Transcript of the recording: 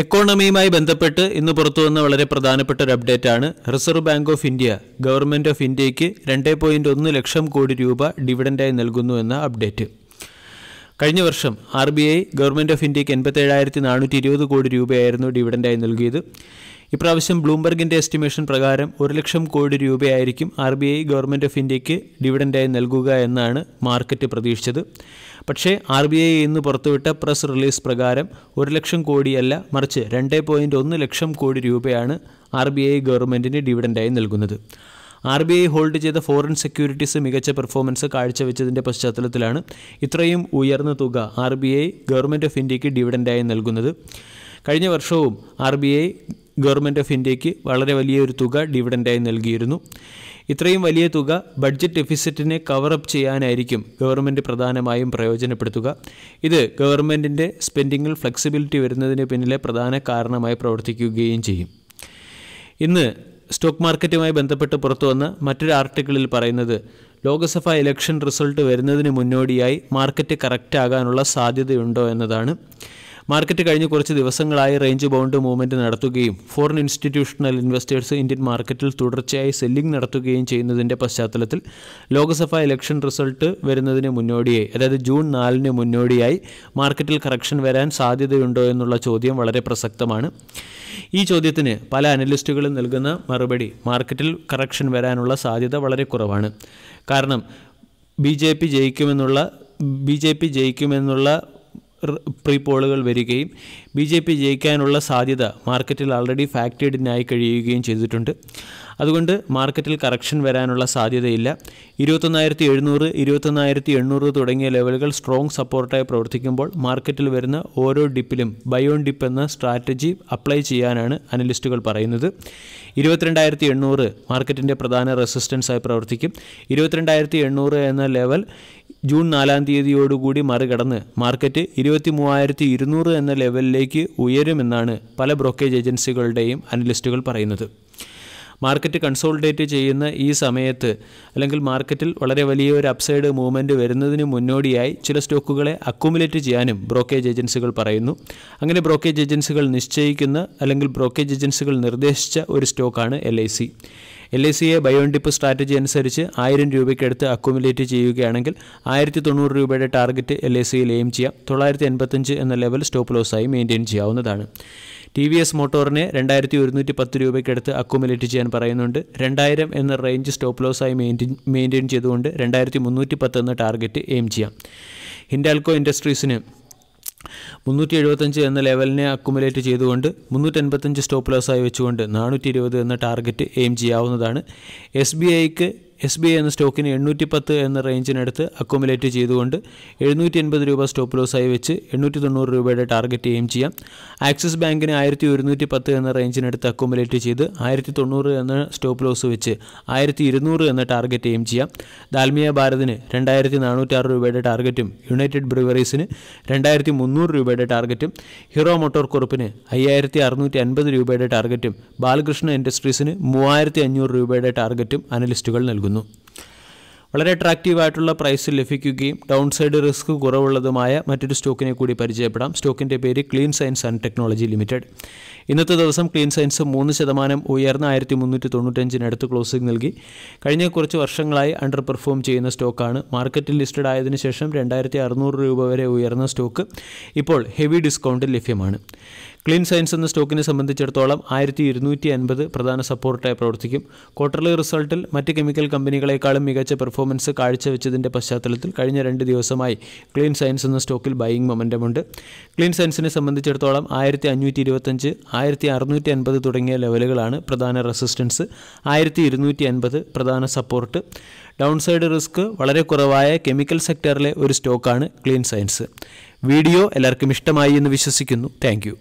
എക്കോണമിയുമായി ബന്ധപ്പെട്ട് ഇന്ന് പുറത്തുവന്ന വളരെ പ്രധാനപ്പെട്ട ഒരു അപ്ഡേറ്റ് ആണ് Reserve Bank of India government of ഇന്ത്യയ്ക്ക് രണ്ട് പോയിൻറ്റ് ഒന്ന് ലക്ഷം കോടി രൂപ ഡിവിഡൻഡായി നൽകുന്നു എന്ന അപ്ഡേറ്റ് കഴിഞ്ഞ വർഷം R B I government of ഇന്ത്യക്ക് എൺപത്തേഴായിരത്തി നാനൂറ്റി ഇരുപത് കോടി രൂപയായിരുന്നു ഡിവിഡൻഡായി നൽകിയത് ഇപ്രാവശ്യം ബ്ലൂംബർഗിന്റെ എസ്റ്റിമേഷൻ പ്രകാരം ഒരു ലക്ഷം കോടി രൂപയായിരിക്കും R B I government of ഇന്ത്യക്ക് ഡിവിഡൻഡായി നൽകുക എന്നാണ് മാർക്കറ്റ് പ്രതീക്ഷിച്ചത് പക്ഷേ ആർ ബി ഐ ഇന്ന് പുറത്തുവിട്ട പ്രസ് റിലീസ് പ്രകാരം ഒരു ലക്ഷം കോടിയല്ല മറിച്ച് രണ്ട് പോയിന്റ് ഒന്ന് ലക്ഷം കോടി രൂപയാണ് ആർ ബി ഐ ഗവൺമെന്റിന് ഡിവിഡൻഡായി നൽകുന്നത് ആർ ബി ഐ ഹോൾഡ് ചെയ്ത ഫോറിൻ സെക്യൂരിറ്റീസ് മികച്ച പെർഫോമൻസ് കാഴ്ചവെച്ചതിൻ്റെ പശ്ചാത്തലത്തിലാണ് ഇത്രയും ഉയർന്ന തുക R B I government of ഇന്ത്യക്ക് ഡിവിഡൻഡായി നൽകുന്നത് കഴിഞ്ഞ വർഷവും R B I government of ഇന്ത്യക്ക് വളരെ വലിയൊരു തുക ഡിവിഡൻ്റായി നൽകിയിരുന്നു ഇത്രയും വലിയ തുക ബഡ്ജറ്റ് ഡെഫിസിറ്റിനെ കവറപ്പ് ചെയ്യാനായിരിക്കും ഗവൺമെൻറ് പ്രധാനമായും പ്രയോജനപ്പെടുത്തുക ഇത് ഗവൺമെൻറ്റിൻ്റെ സ്പെൻഡിങ്ങിൽ ഫ്ലെക്സിബിലിറ്റി വരുന്നതിന് പിന്നിലെ പ്രധാന കാരണമായി പ്രവർത്തിക്കുകയും ചെയ്യും ഇന്ന് സ്റ്റോക്ക് മാർക്കറ്റുമായി ബന്ധപ്പെട്ട് പുറത്തുവന്ന മറ്റൊരു ആർട്ടിക്കിളിൽ പറയുന്നത് ലോക്സഭ ഇലക്ഷൻ റിസൾട്ട് വരുന്നതിന് മുന്നോടിയായി മാർക്കറ്റ് കറക്റ്റ് ആകാനുള്ള സാധ്യതയുണ്ടോ എന്നതാണ് മാർക്കറ്റ് കഴിഞ്ഞ കുറച്ച് ദിവസങ്ങളായി റേഞ്ച് ബൗണ്ട് മൂവ്മെന്റ് നടത്തുകയും ഫോറിൻ ഇൻസ്റ്റിറ്റ്യൂഷണൽ ഇൻവെസ്റ്റേഴ്സ് ഇന്ത്യൻ മാർക്കറ്റിൽ തുടർച്ചയായി സെല്ലിംഗ് നടത്തുകയും ചെയ്യുന്നതിന്റെ പശ്ചാത്തലത്തിൽ ലോക്സഭാ ഇലക്ഷൻ റിസൾട്ട് വരുന്നതിന് മുന്നോടിയായി അതായത് ജൂൺ നാലിന് മുന്നോടിയായി മാർക്കറ്റിൽ കറക്ഷൻ വരാൻ സാധ്യതയുണ്ടോ എന്നുള്ള ചോദ്യം വളരെ പ്രസക്തമാണ് ഈ ചോദ്യത്തിന് പല അനലിസ്റ്റുകളും നൽകുന്ന മറുപടി മാർക്കറ്റിൽ കറക്ഷൻ വരാനുള്ള സാധ്യത വളരെ കുറവാണ് കാരണം ബി ജെ പി ജയിക്കുമെന്നുള്ള ബി ജെ പി ജയിക്കുമെന്നുള്ള പ്രീ പോളുകൾ വരികയും ബി ജെ പി ജയിക്കാനുള്ള സാധ്യത മാർക്കറ്റിൽ ആൾറെഡി ഫാക്റ്റേഡിനായി കഴിയുകയും ചെയ്തിട്ടുണ്ട് അതുകൊണ്ട് മാർക്കറ്റിൽ കറക്ഷൻ വരാനുള്ള സാധ്യതയില്ല ഇരുപത്തൊന്നായിരത്തി എഴുന്നൂറ് ഇരുപത്തൊന്നായിരത്തി എണ്ണൂറ് തുടങ്ങിയ ലെവലുകൾ സ്ട്രോങ് സപ്പോർട്ടായി പ്രവർത്തിക്കുമ്പോൾ മാർക്കറ്റിൽ വരുന്ന ഓരോ ഡിപ്പിലും ബയോൺ ഡിപ്പ് എന്ന സ്ട്രാറ്റജി അപ്ലൈ ചെയ്യാനാണ് അനലിസ്റ്റുകൾ പറയുന്നത് ഇരുപത്തിരണ്ടായിരത്തി എണ്ണൂറ് മാർക്കറ്റിൻ്റെ പ്രധാന റെസിസ്റ്റൻസായി പ്രവർത്തിക്കും ഇരുപത്തിരണ്ടായിരത്തി എണ്ണൂറ് എന്ന ലെവൽ ജൂൺ നാലാം തീയതിയോടുകൂടി മറികടന്ന് മാർക്കറ്റ് ഇരുപത്തി മൂവായിരത്തി ഇരുന്നൂറ് എന്ന ലെവലിലേക്ക് ഉയരുമെന്നാണ് പല ബ്രോക്കേജ് ഏജൻസികളുടെയും അനലിസ്റ്റുകൾ പറയുന്നത് മാർക്കറ്റ് കൺസോൾഡേറ്റ് ചെയ്യുന്ന ഈ സമയത്ത് അല്ലെങ്കിൽ മാർക്കറ്റിൽ വളരെ വലിയ ഒരു അപ്സൈഡ് മൂവ്മെൻറ്റ് വരുന്നതിന് മുന്നോടിയായി ചില സ്റ്റോക്കുകളെ അക്കുമുലേറ്റ് ചെയ്യാനും ബ്രോക്കേജ് ഏജൻസികൾ പറയുന്നു അങ്ങനെ ബ്രോക്കേജ് ഏജൻസികൾ നിശ്ചയിക്കുന്ന അല്ലെങ്കിൽ ബ്രോക്കേജ് ഏജൻസികൾ നിർദ്ദേശിച്ച ഒരു സ്റ്റോക്കാണ് L I C L I A buy on dip strategy അനുസരിച്ച് ആയിരം രൂപയ്ക്കടുത്ത് അക്കുമുലേറ്റ് ചെയ്യുകയാണെങ്കിൽ ആയിരത്തി തൊണ്ണൂറ് രൂപയുടെ ടാർഗറ്റ് എൽ ഐ സിയിൽ എയിം ചെയ്യാം തൊള്ളായിരത്തി എൺപത്തഞ്ച് എന്ന ലെവൽ സ്റ്റോപ്പ് ലോസായി മെയിൻറ്റെയിൻ ചെയ്യാവുന്നതാണ് ടി വി എസ് മോട്ടോറിനെ രണ്ടായിരത്തി ഒരുന്നൂറ്റി പത്ത് രൂപയ്ക്കടുത്ത് അക്കുമുലേറ്റ് ചെയ്യാൻ പറയുന്നുണ്ട് രണ്ടായിരം എന്ന റേഞ്ച് സ്റ്റോപ്പ് ലോസായി മെയിൻറ്റെയിൻ മെയിൻറ്റെയിൻ ചെയ്തുകൊണ്ട് രണ്ടായിരത്തി മുന്നൂറ്റി പത്ത് എന്ന ടാർഗറ്റ് എയിം ചെയ്യാം ഹിൻഡാൽക്കോ ഇൻഡസ്ട്രീസിന് മുന്നൂറ്റി എഴുപത്തഞ്ച് എന്ന ലെവലിനെ അക്കുമുലേറ്റ് ചെയ്തുകൊണ്ട് മുന്നൂറ്റി എൺപത്തഞ്ച് സ്റ്റോപ്പ് ആയി വെച്ചുകൊണ്ട് നാനൂറ്റി ഇരുപത് എന്ന ടാർഗറ്റ് എയിം ചെയ്യാവുന്നതാണ് എസ് ബി ഐക്ക് എസ് ബി ഐ എന്ന സ്റ്റോക്കിന് എണ്ണൂറ്റി പത്ത് എന്ന റേഞ്ചിനടുത്ത് അക്കോമിലേറ്റ് ചെയ്തുകൊണ്ട് എഴുന്നൂറ്റി എൺപത് രൂപ സ്റ്റോപ്പ് ലോസായി വെച്ച് എണ്ണൂറ്റി തൊണ്ണൂറ് രൂപയുടെ ടാർഗറ്റ് എയിം ചെയ്യാം ആക്സിസ് ബാങ്കിന് ആയിരത്തി ഒരുന്നൂറ്റി പത്ത് എന്ന റേഞ്ചിനടുത്ത് അക്കോമിലേറ്റ് ചെയ്ത് ആയിരത്തി തൊണ്ണൂറ് എന്ന സ്റ്റോപ്പ് ലോസ് വെച്ച് ആയിരത്തി ഇരുന്നൂറ് എന്ന ടാർഗറ്റ് എയിം ചെയ്യാം ദാൽമിയ ഭാരതിന് രണ്ടായിരത്തി നാനൂറ്റാറ് രൂപയുടെ ടാർഗറ്റും യുണൈറ്റഡ് ബ്രിവറീസിന് രണ്ടായിരത്തി മുന്നൂറ് രൂപയുടെ ടാർഗറ്റും ഹീറോ മോട്ടോർ കുറുപ്പിന് അയ്യായിരത്തി അറുന്നൂറ്റി അൻപത് രൂപയുടെ ടാർഗറ്റും ബാലകൃഷ്ണ ഇൻഡസ്ട്രീസിന് മൂവായിരത്തി അഞ്ഞൂറ് രൂപയുടെ ടാർഗറ്റും അനലിസ്റ്റുകൾ നൽകുന്നു നൽകുന്നു വളരെ ആയിട്ടുള്ള പ്രൈസ് ലഭിക്കുകയും ഡൗൺ സൈഡ് റിസ്ക് കുറവുള്ളതുമായ മറ്റൊരു സ്റ്റോക്കിനെ കൂടി പരിചയപ്പെടാം സ്റ്റോക്കിൻ്റെ പേര് Clean Science and Technology Limited ഇന്നത്തെ ദിവസം ക്ലീൻ സയൻസ് മൂന്ന് ശതമാനം ഉയർന്ന ആയിരത്തി മുന്നൂറ്റി തൊണ്ണൂറ്റഞ്ചിനടുത്ത് ക്ലോസിംഗ് നൽകി കഴിഞ്ഞ കുറച്ച് വർഷങ്ങളായി അണ്ടർ പെർഫോം ചെയ്യുന്ന സ്റ്റോക്കാണ് മാർക്കറ്റിൽ ലിസ്റ്റഡ് ആയതിനു ശേഷം രണ്ടായിരത്തി അറുന്നൂറ് രൂപ വരെ ഉയർന്ന സ്റ്റോക്ക് ഇപ്പോൾ ഹെവി ഡിസ്കൗണ്ടിൽ ലഭ്യമാണ് ക്ലീൻ സയൻസ് എന്ന സ്റ്റോക്കിനെ സംബന്ധിച്ചിടത്തോളം ആയിരത്തി ഇരുന്നൂറ്റി അൻപത് പ്രധാന സപ്പോർട്ടായി പ്രവർത്തിക്കും ക്വാർട്ടർലി റിസൾട്ടിൽ മറ്റ് കെമിക്കൽ കമ്പനികളെക്കാളും മികച്ച പെർഫോമൻസ് കാഴ്ചവെച്ചതിൻ്റെ പശ്ചാത്തലത്തിൽ കഴിഞ്ഞ രണ്ട് ദിവസമായി ക്ലീൻ സയൻസ് എന്ന സ്റ്റോക്കിൽ ബൈയിങ് മൊമെൻ്റമുണ്ട് ക്ലീൻ സയൻസിനെ സംബന്ധിച്ചിടത്തോളം ആയിരത്തി അഞ്ഞൂറ്റി ഇരുപത്തഞ്ച് ആയിരത്തി അറുന്നൂറ്റി അൻപത് തുടങ്ങിയ ലെവലുകളാണ് പ്രധാന റെസിസ്റ്റൻസ് ആയിരത്തി ഇരുന്നൂറ്റി അൻപത് പ്രധാന സപ്പോർട്ട് ഡൗൺ സൈഡ് റിസ്ക് വളരെ കുറവായ കെമിക്കൽ സെക്ടറിലെ ഒരു സ്റ്റോക്കാണ് ക്ലീൻ സയൻസ് വീഡിയോ എല്ലാവർക്കും ഇഷ്ടമായി എന്ന് വിശ്വസിക്കുന്നു താങ്ക്